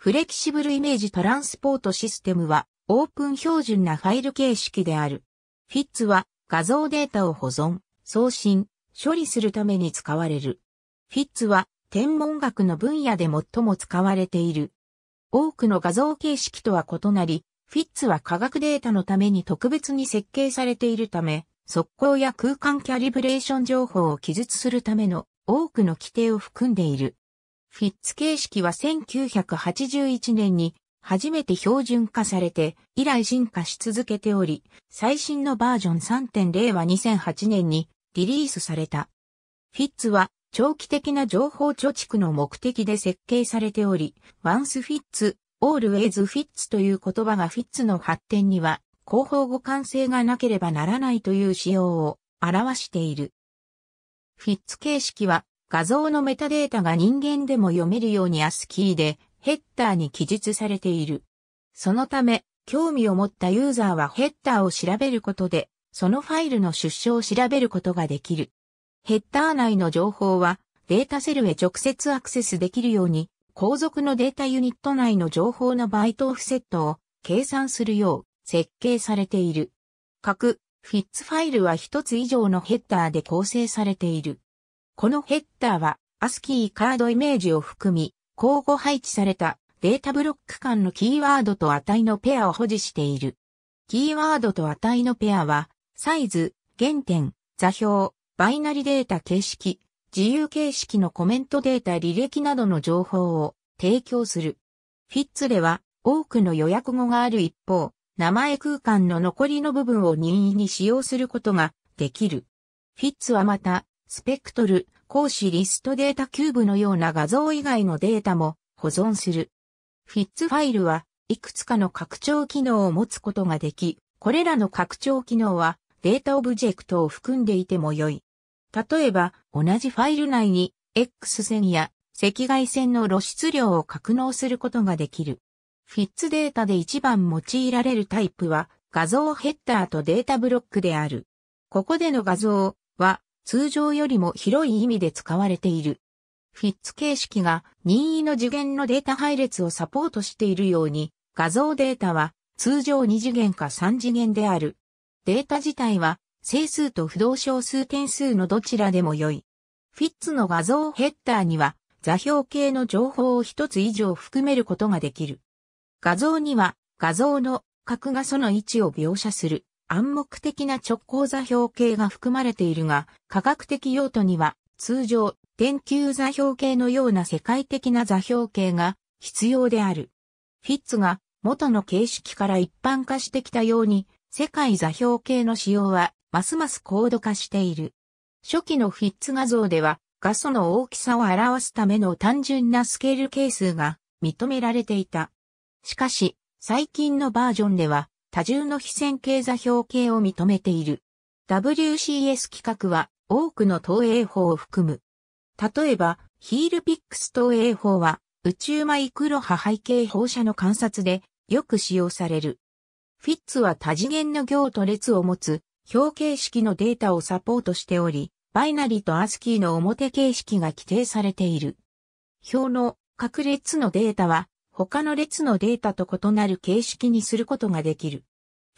フレキシブルイメージトランスポートシステムはオープン標準なファイル形式である。フィッツは画像データを保存、送信、処理するために使われる。フィッツは天文学の分野で最も使われている。多くの画像形式とは異なり、フィッツは科学データのために特別に設計されているため、速攻や空間キャリブレーション情報を記述するための多くの規定を含んでいる。フィッツ形式は1981年に初めて標準化されて以来進化し続けており、最新のバージョン3.0は2008年にリリースされた。フィッツは長期的な情報貯蓄の目的で設計されており、once fits, always fits という言葉がフィッツの発展には広報互換性がなければならないという仕様を表している。フィッツ形式は画像のメタデータが人間でも読めるようにアスキーでヘッダーに記述されている。そのため、興味を持ったユーザーはヘッダーを調べることで、そのファイルの出所を調べることができる。ヘッダー内の情報はデータセルへ直接アクセスできるように、後続のデータユニット内の情報のバイトオフセットを計算するよう設計されている。各フィッツファイルは一つ以上のヘッダーで構成されている。このヘッダーは、アスキーカードイメージを含み、交互配置されたデータブロック間のキーワードと値のペアを保持している。キーワードと値のペアは、サイズ、原点、座標、バイナリデータ形式、自由形式のコメントデータ履歴などの情報を提供する。フィッツでは多くの予約語がある一方、名前空間の残りの部分を任意に使用することができる。フィッツはまたスペクトル、格子リストデータキューブのような画像以外のデータも保存する。フィッツファイルはいくつかの拡張機能を持つことができ、これらの拡張機能はデータオブジェクトを含んでいても良い。例えば、同じファイル内に X 線や赤外線の露出量を格納することができる。フィッツデータで一番用いられるタイプは画像ヘッダーとデータブロックである。ここでの画像は通常よりも広い意味で使われている。フィッツ形式が任意の次元のデータ配列をサポートしているように、画像データは通常2次元か3次元である。データ自体は整数と不動小数点数のどちらでも良い。フィッツの画像ヘッダーには座標系の情報を一つ以上含めることができる。画像には画像の角がその位置を描写する。暗黙的な直行座標系が含まれているが、科学的用途には通常、電球座標系のような世界的な座標系が必要である。フィッツが元の形式から一般化してきたように、世界座標系の使用はますます高度化している。初期のフィッツ画像では、画素の大きさを表すための単純なスケール係数が認められていた。しかし、最近のバージョンでは、多重の非線形座標系を認めている。WCS 規格は多くの投影法を含む。例えば、ヒールピックス投影法は宇宙マイクロ波背景放射の観察でよく使用される。フィッツは多次元の行と列を持つ表形式のデータをサポートしており、バイナリとアスキーの表形式が規定されている。表の各列のデータは他の列のデータと異なる形式にすることができる。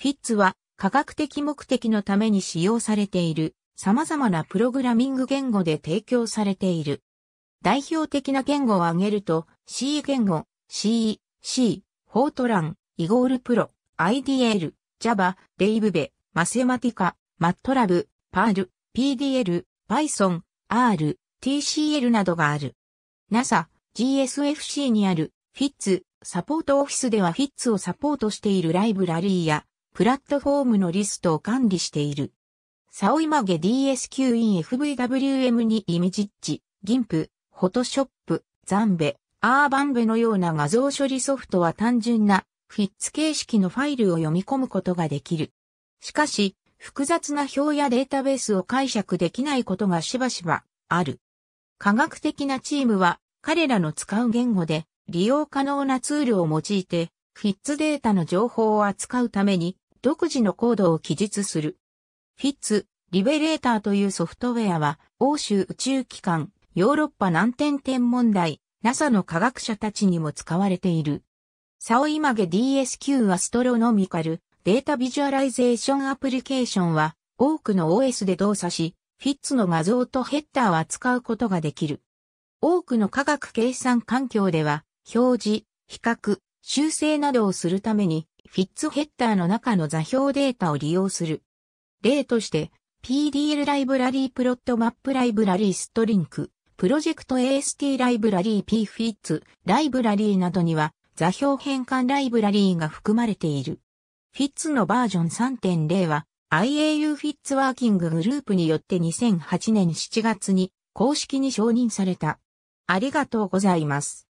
フィッツは科学的目的のために使用されている様々なプログラミング言語で提供されている。代表的な言語を挙げると C 言語、C、C、フォートラン、イゴールプロ、IDL、Java、レイブベ、マセマティカ、マットラブ、パール、PDL、Python、R、TCL などがある。NASA、GSFC にあるフィッツサポートオフィスではフィッツをサポートしているライブラリーやプラットフォームのリストを管理している。サオイマゲ DSQINFVWM にイミジッチ、ギンプ、フォトショップ、ザンベ、アーバンベのような画像処理ソフトは単純なフィッツ形式のファイルを読み込むことができる。しかし、複雑な表やデータベースを解釈できないことがしばしばある。科学的なチームは彼らの使う言語で利用可能なツールを用いてフィッツデータの情報を扱うために独自のコードを記述する。フィッツ、リベレーターというソフトウェアは、欧州宇宙機関、ヨーロッパ難天点問題、NASA の科学者たちにも使われている。サオイマゲ DSQ アストロノミカルデータビジュアライゼーションアプリケーションは多くの OS で動作し、フィッツの画像とヘッダーを扱うことができる。多くの科学計算環境では、表示、比較、修正などをするためにフィッツヘッダーの中の座標データを利用する。例として、PDL ライブラリープロットマップライブラリーストリンク、プロジェクト AST ライブラリー p フィッツライブラリーなどには座標変換ライブラリーが含まれている。フィッツのバージョン3.0は IAU フィッツワーキンググループによって2008年7月に公式に承認された。ありがとうございます。